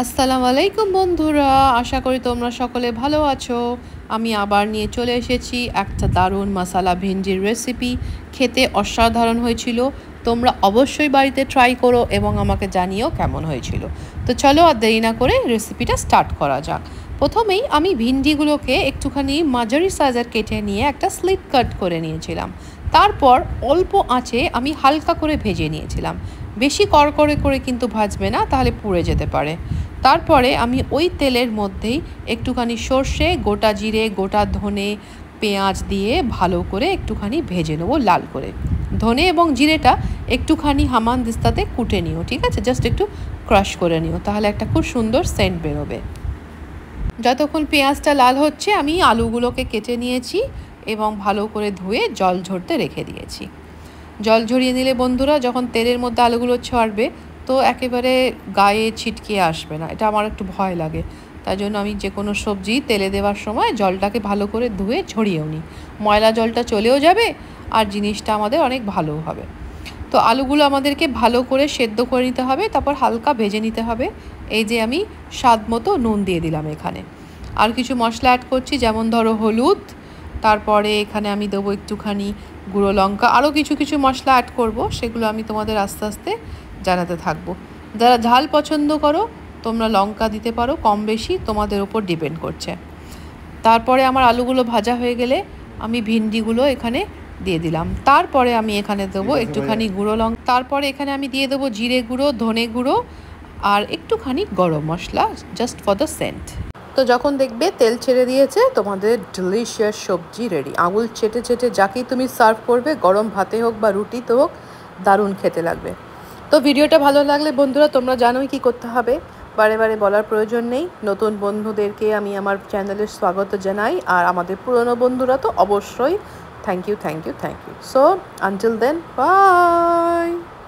আসসালামু আলাইকুম বন্ধুরা আশা করি তোমরা সকলে ভালো আছো আমি আবার নিয়ে চলে এসেছি একটা দারুণ মশালা ভেন্ডির রেসিপি খেতে অসাধারণ হয়েছিল তোমরা অবশ্যই বাড়িতে ট্রাই করো এবং আমাকে জানিও কেমন হয়েছিল তো চলো আর দেরি না করে রেসিপিটা স্টার্ট করা যাক প্রথমেই আমি ভিন্ডিগুলোকে একটুখানি মাঝারি সাইজের কেটে নিয়ে একটা স্লিপ কাট করে নিয়েছিলাম তারপর অল্প আঁচে আমি হালকা করে ভেজে নিয়েছিলাম বেশি কড়কড়ে করে কিন্তু ভাজবে না তাহলে পুড়ে যেতে পারে তারপরে আমি ওই তেলের মধ্যেই একটুখানি সর্ষে গোটা জিরে গোটা ধনে পেঁয়াজ দিয়ে ভালো করে একটুখানি ভেজে নেবো লাল করে ধনে এবং জিরেটা একটুখানি হামান দিস্তাতে কুটে নিও ঠিক আছে জাস্ট একটু ক্রাশ করে নিও তাহলে একটা খুব সুন্দর সেন্ট বেরোবে যতক্ষণ পেঁয়াজটা লাল হচ্ছে আমি আলুগুলোকে কেটে নিয়েছি এবং ভালো করে ধুয়ে জল ঝরতে রেখে দিয়েছি জল ঝরিয়ে নিলে বন্ধুরা যখন তেলের মধ্যে আলুগুলো ছড়বে তো একেবারে গায়ে ছিটকে আসবে না এটা আমার একটু ভয় লাগে তাই জন্য আমি যে কোনো সবজি তেলে দেওয়ার সময় জলটাকে ভালো করে ধুয়ে ছড়িয়েও নিই ময়লা জলটা চলেও যাবে আর জিনিসটা আমাদের অনেক ভালো হবে তো আলুগুলো আমাদেরকে ভালো করে সেদ্ধ করে নিতে হবে তারপর হালকা ভেজে নিতে হবে এই যে আমি স্বাদ মতো নুন দিয়ে দিলাম এখানে আর কিছু মশলা অ্যাড করছি যেমন ধরো হলুদ তারপরে এখানে আমি দেবো একটুখানি গুঁড়ো লঙ্কা আরও কিছু কিছু মশলা অ্যাড করব সেগুলো আমি তোমাদের আস্তে আস্তে জানাতে থাকবো যারা ঝাল পছন্দ করো তোমরা লঙ্কা দিতে পারো কম বেশি তোমাদের ওপর ডিপেন্ড করছে তারপরে আমার আলুগুলো ভাজা হয়ে গেলে আমি ভিন্ডিগুলো এখানে দিয়ে দিলাম তারপরে আমি এখানে দেবো একটুখানি গুঁড়ো লঙ্কা তারপরে এখানে আমি দিয়ে দেবো জিরে গুঁড়ো ধনে গুঁড়ো আর একটুখানি গরম মশলা জাস্ট ফর দ্য সেন্ট তো যখন দেখবে তেল ছেড়ে দিয়েছে তোমাদের ডিলিশিয়াস সবজি রেডি আঙুল চেটে চেটে যাকেই তুমি সার্ভ করবে গরম ভাতে হোক বা রুটিতে হোক দারুণ খেতে লাগবে তো ভিডিওটা ভালো লাগলে বন্ধুরা তোমরা জানোই কি করতে হবে বারে বারে বলার প্রয়োজন নেই নতুন বন্ধুদেরকে আমি আমার চ্যানেলে স্বাগত জানাই আর আমাদের পুরনো বন্ধুরা তো অবশ্যই thank you thank you thank you so until then by